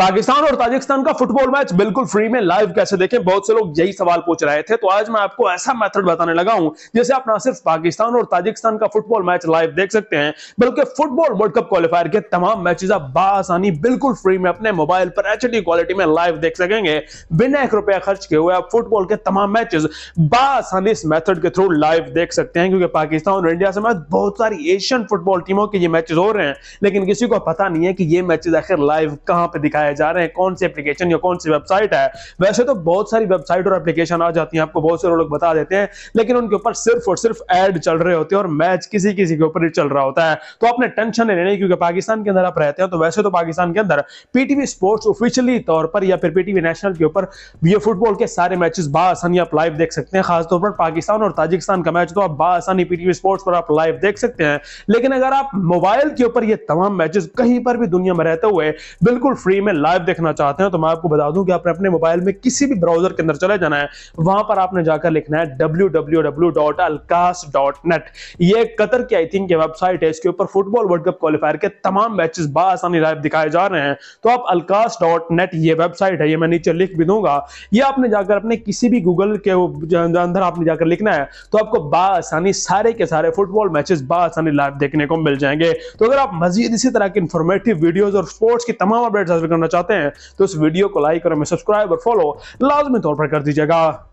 पाकिस्तान और ताजिकिस्तान का football match बिल्कुल फ्री में लाइव कैसे देखें बहुत से लोग यही सवाल पूछ रहे थे तो आज मैं आपको ऐसा मेथड बताने लगा हूं जैसे आप ना सिर्फ पाकिस्तान और ताजिकिस्तान का फुटबॉल मैच लाइव देख सकते हैं बल्कि फुटबॉल वर्ल्ड कप क्वालिफायर के तमाम मैचेस आप बासानी बिल्कुल फ्री में अपने मोबाइल पर एच क्वालिटी में लाइव देख सकेंगे बिना एक रुपया खर्च किए हुए आप फुटबॉल के तमाम मैचेस बासानी इस मेथड के थ्रू लाइव देख सकते हैं क्योंकि पाकिस्तान और इंडिया समेत बहुत सारी एशियन फुटबॉल टीमों के ये मैचेस हो रहे हैं लेकिन किसी को पता नहीं है कि ये मैचेस आखिर लाइव कहां पर दिखाए बताए जा रहे हैं कौन सी एप्लीकेशन या कौन सी वेबसाइट है वैसे तो बहुत सारी वेबसाइट और एप्लीकेशन आ जाती है आपको बहुत सारे लोग बता देते हैं लेकिन उनके ऊपर सिर्फ और सिर्फ एड चल रहे होते हैं और मैच किसी किसी के ऊपर चल रहा होता है तो आपने टेंशन नहीं लेने क्योंकि पाकिस्तान के अंदर आप रहते हैं तो वैसे तो पाकिस्तान के अंदर पीटीवी स्पोर्ट्स ऑफिशियली तौर पर या फिर पीटीवी नेशनल के ऊपर ये फुटबॉल के सारे मैचेस बासानी आप लाइव देख सकते हैं खासतौर पर पाकिस्तान और ताजिकिस्तान का मैच तो आप बासानी पीटीवी स्पोर्ट्स पर आप लाइव देख सकते हैं लेकिन अगर आप मोबाइल के ऊपर ये तमाम मैचेस कहीं पर भी दुनिया में रहते हुए बिल्कुल फ्री में में लाइव देखना चाहते हैं तो मैं आपको बता दूं कि आपने अपने मोबाइल में किसी भी ब्राउजर के अंदर चले जाना है वहां पर आपने जाकर लिखना है www.alcas.net ये कतर की आई थिंक वेबसाइट है इसके ऊपर फुटबॉल वर्ल्ड कप क्वालिफायर के तमाम मैचेस बआसानी लाइव दिखाए जा रहे हैं तो आप अलकास ये वेबसाइट है ये मैं नीचे लिख भी दूंगा ये आपने जाकर अपने किसी भी गूगल के अंदर आपने जाकर लिखना है तो आपको बआसानी सारे के सारे फुटबॉल मैचेस बआसानी लाइव देखने को मिल जाएंगे तो अगर आप मजीद इसी तरह के इंफॉर्मेटिव वीडियोज और स्पोर्ट्स की तमाम अपडेट्स हासिल करना करना चाहते हैं तो इस वीडियो को लाइक और हमें सब्सक्राइब और फॉलो लाजमी तौर पर कर दीजिएगा